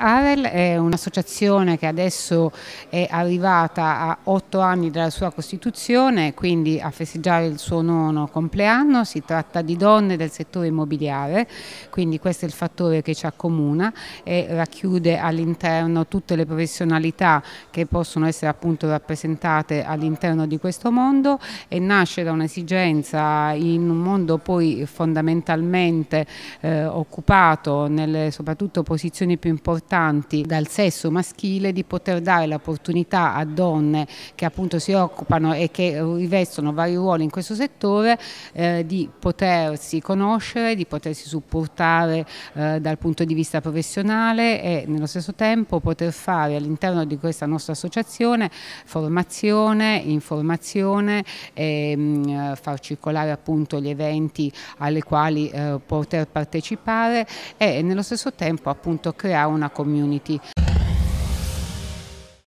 Avel è un'associazione che adesso è arrivata a otto anni dalla sua costituzione, quindi a festeggiare il suo nono compleanno, si tratta di donne del settore immobiliare, quindi questo è il fattore che ci accomuna e racchiude all'interno tutte le professionalità che possono essere appunto rappresentate all'interno di questo mondo e nasce da un'esigenza in un mondo poi fondamentalmente eh, occupato nelle soprattutto posizioni più importanti importanti dal sesso maschile di poter dare l'opportunità a donne che appunto si occupano e che rivestono vari ruoli in questo settore eh, di potersi conoscere, di potersi supportare eh, dal punto di vista professionale e nello stesso tempo poter fare all'interno di questa nostra associazione formazione, informazione, e, mh, mm, far circolare appunto gli eventi alle quali eh, poter partecipare e nello stesso tempo appunto creare una community.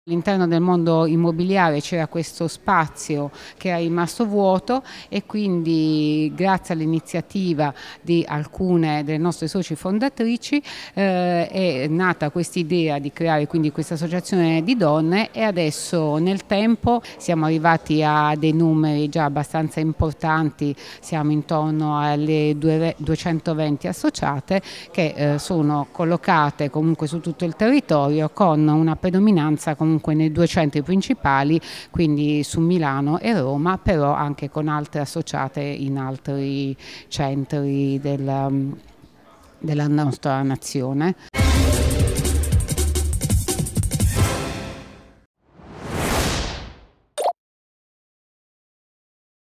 All'interno del mondo immobiliare c'era questo spazio che era rimasto vuoto e quindi grazie all'iniziativa di alcune delle nostre soci fondatrici eh, è nata questa idea di creare quindi questa associazione di donne e adesso nel tempo siamo arrivati a dei numeri già abbastanza importanti, siamo intorno alle 220 associate che eh, sono collocate comunque su tutto il territorio con una predominanza comunque comunque nei due centri principali, quindi su Milano e Roma, però anche con altre associate in altri centri del, mm, della nostra nazione.